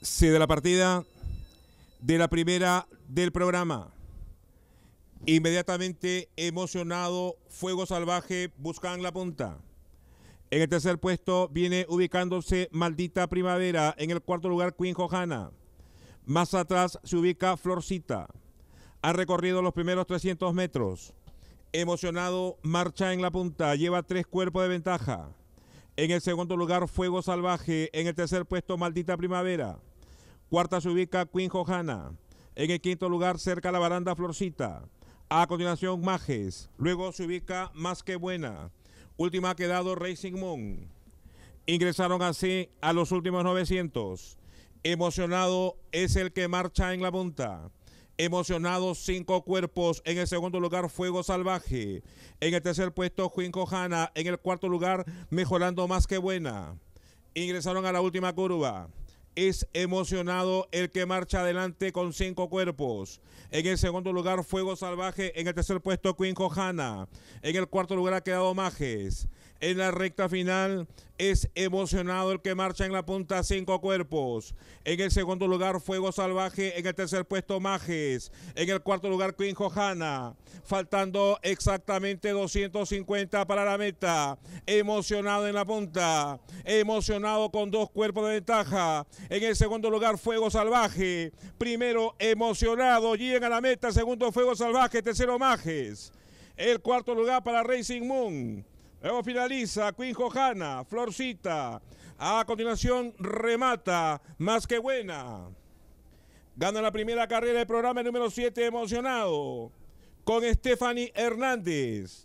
se da la partida de la primera del programa. Inmediatamente emocionado, Fuego Salvaje buscan la punta. En el tercer puesto viene ubicándose Maldita Primavera. En el cuarto lugar, Queen Johanna. Más atrás se ubica Florcita. Ha recorrido los primeros 300 metros. Emocionado, marcha en la punta. Lleva tres cuerpos de ventaja. En el segundo lugar, Fuego Salvaje. En el tercer puesto, Maldita Primavera. Cuarta se ubica Queen Johanna. En el quinto lugar, cerca la baranda Florcita. A continuación, Majes. Luego se ubica Más que Buena. Última ha quedado Racing Moon. Ingresaron así a los últimos 900. Emocionado es el que marcha en la punta. Emocionado, cinco cuerpos. En el segundo lugar, Fuego Salvaje. En el tercer puesto, Queen Johanna. En el cuarto lugar, Mejorando Más que Buena. Ingresaron a la última curva es emocionado el que marcha adelante con cinco cuerpos. En el segundo lugar, Fuego Salvaje. En el tercer puesto, Queen Johanna. En el cuarto lugar ha quedado Majes. En la recta final es emocionado el que marcha en la punta cinco cuerpos. En el segundo lugar Fuego Salvaje, en el tercer puesto Majes, en el cuarto lugar Queen Johanna. Faltando exactamente 250 para la meta. Emocionado en la punta, emocionado con dos cuerpos de ventaja. En el segundo lugar Fuego Salvaje, primero emocionado, llega a la meta, segundo Fuego Salvaje, tercero Majes. El cuarto lugar para Racing Moon. Luego finaliza Queen Johanna, Florcita. A continuación remata, más que buena. Gana la primera carrera del programa número 7 emocionado con Stephanie Hernández.